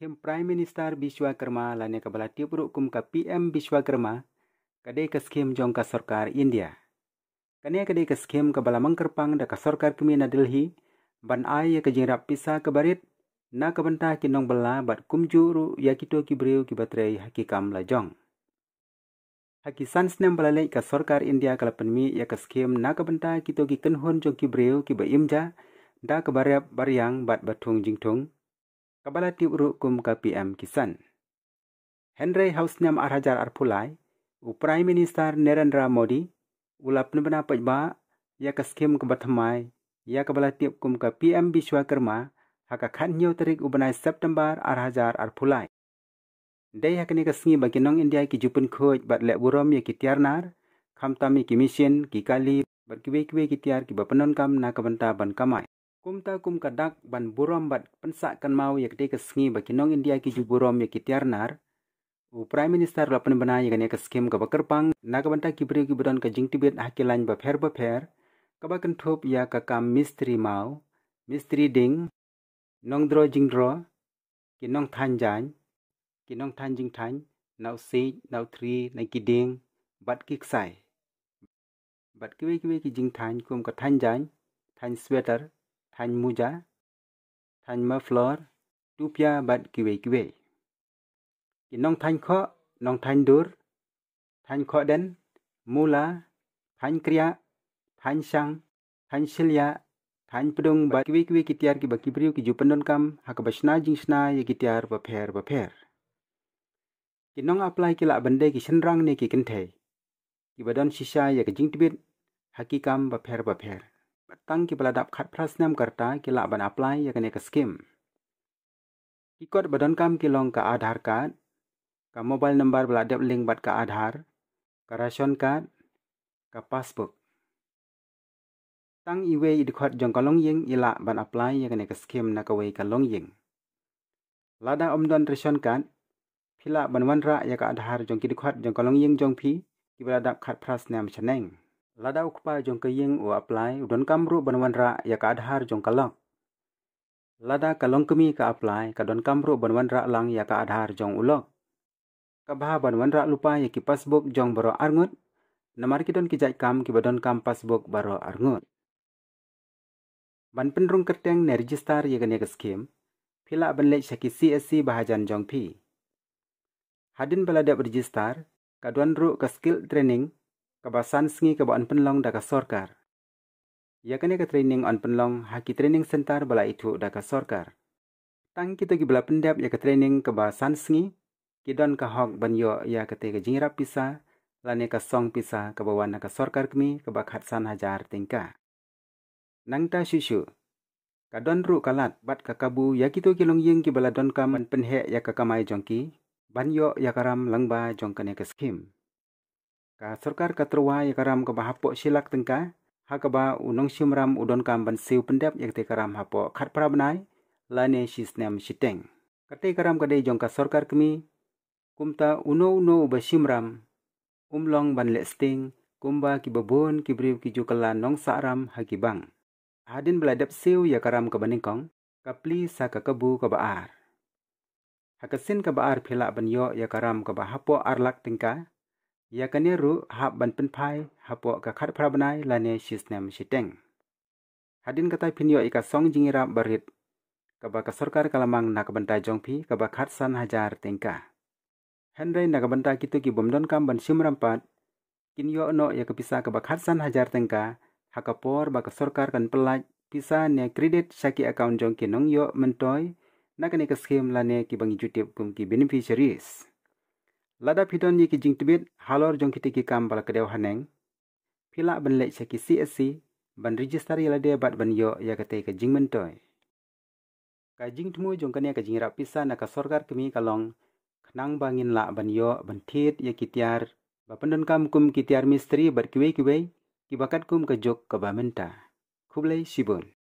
Him Prime Minister Biswakarma lani kabala tiup rukum ka PM Biswakarma kadai ke skim jong ka sorkar India. Kania kadai ke skim kabala mengkerpang da ka sorkar kumi na Delhi ban ai ya ka pisah ke barit na ka banta kinong bala bat kum juru ya kito kibriu kibatrei hakikam la jong. Haki sans nem bala sorkar India kalapan mi ya ke skim na ka banta kito jong kibriu breu imja da kebariap bariang bat batung jingtung. Kabala tiuruk kum KPM kisan. Henry House nyam arhajar arpulai, u Prime Minister Narendra Modi, ulap nubana pajba, ia ke skim kebatamai, ia kabala tiup kum ke PM Bishwakarma, haka khat nyaw terik ubanai September arhajar arpulai. Dei hakini ke sengi bagi nong India ki jupun khuj bat lek buram ya ki tiarnar, kham tami ki mission, ki kali, bat kiwe kiwe ki tiar ki bapenon kam na kebenta ban kamai. Kumta kum kadak ban burom bat kan mau yak dek sengi bagi nong India ki ju burom yak tiarnar. U Prime Minister lapan bana yak ne skim ka bakerpang naga bantah ki beri ki budan ka jing tibet hakilan ba fer ba fer. Kabakan thop ya ka kam misteri mau misteri ding nong dro jing dro ki nong than jan ki nong than jing tan, nau si nau tri nai ki ding bat ki sai bat kiwe kiwe ki jing than kum ka tan jan sweater thanh muja thanh ma flor pia bat kiwe kiwe ki nong thanh kho nong thanh dur thanh kho den mula thanh kriya thanh sang thanh silya thanh pedung bat kiwe kiwe kitiar ki baki priu ki jupenon kam jing jingsna ye kitiar ba pher ba pher ki nong apply ki la bende ki senrang ne ki kenthe ki badon sisa ye ki jingtibit hakikam ba pher ba pher tang ki beladap khat prasnam karta ki la ban apply ya kan skim ikot badan kam ki long ka aadhar card ka mobile number beladap link bat ka aadhar ka ration card ka pasbook. tang iwe idkhot jong ka long ying ila ban apply ya kan skim na ka wei ka long ying lada omdon ration card phila ban wan ra ya ka aadhar jong ki dikhot jong ka long ying jong phi ki beladap khat prasnam chaneng lada ukpa jong keying u apply udon kamru ra ya ka adhar jong kalong. lada kalong kami ka apply ka don kamru ra lang ya ka adhar jong ulok. ulong kabha ra lupa ya ki pasbuk jong baro argut. namar ki don ki jai kam ki badon kam pasbuk baro argut. ban penrung kerteng ne register ya gane skim Pila ban lek shaki csc bahajan jong pi. hadin balada register ka don ru ka skill training Kebahasan sengi ke penlong daka sorkar. Ia ya kan Yakane ke training on penlong haki training sentar bala itu daka sorkar. Tang kita gi bala pendap ya ke training kaba sengi, kidon ke hok banyo ya ke tega ya ka pisa lani ke song pisa ke sorkar kmi kaba hajar tingka. Nangta shushu Kadon ru kalat bat kakabu ya kitu kilong yeng ki bala don kam penhe ya kakamai jongki banyo yakaram langba jongkane ke skim ka sarkar ka terwa ya karam ka bahapo silak tengka hakaba unong simram udon kam ban siu pendap yak te karam hapo khat prabnai lane shiteng siteng kate karam kade jong ka sarkar kami kumta uno uno ba simram umlong ban sting kumba ki babon ki brew ki jukala nong saram hakibang hadin beladap siu ya karam ka baningkong kapli sa ka kabu ka baar hakasin ka ar pila ban yo ya karam ka hapo arlak tingka kani ru hap ban pen pai hapo ka khat phra banai lane sistem teng. hadin kata pinyo ika song jingira barit kaba ka sarkar kalamang jong pi kaba khat san hajar tengka Henry henrei nakabanta kitu ki bomdon kam ban simram pat yo no yakapisa kaba khat san hajar tengka hakapor ka sarkar kan pelaj pisa ne credit shaki account jong ki yo mentoi nakani ka la ne ki bangi jutip kum ki beneficiaries Lada pidon yi kijing tibit halor jong kiti kikam balak kedew haneng. Pila ben lek seki CSC ban registari lade bat ban yo ya kate kijing mentoy. Kajing temu jong kania kijing rapisa na ka sorgar kemi kalong kenang bangin la ban yo ban tit ya kitiar bapendon kam kum kitiar misteri bat kiwe kibakat kum kejok kebamenta. Kublai Shibun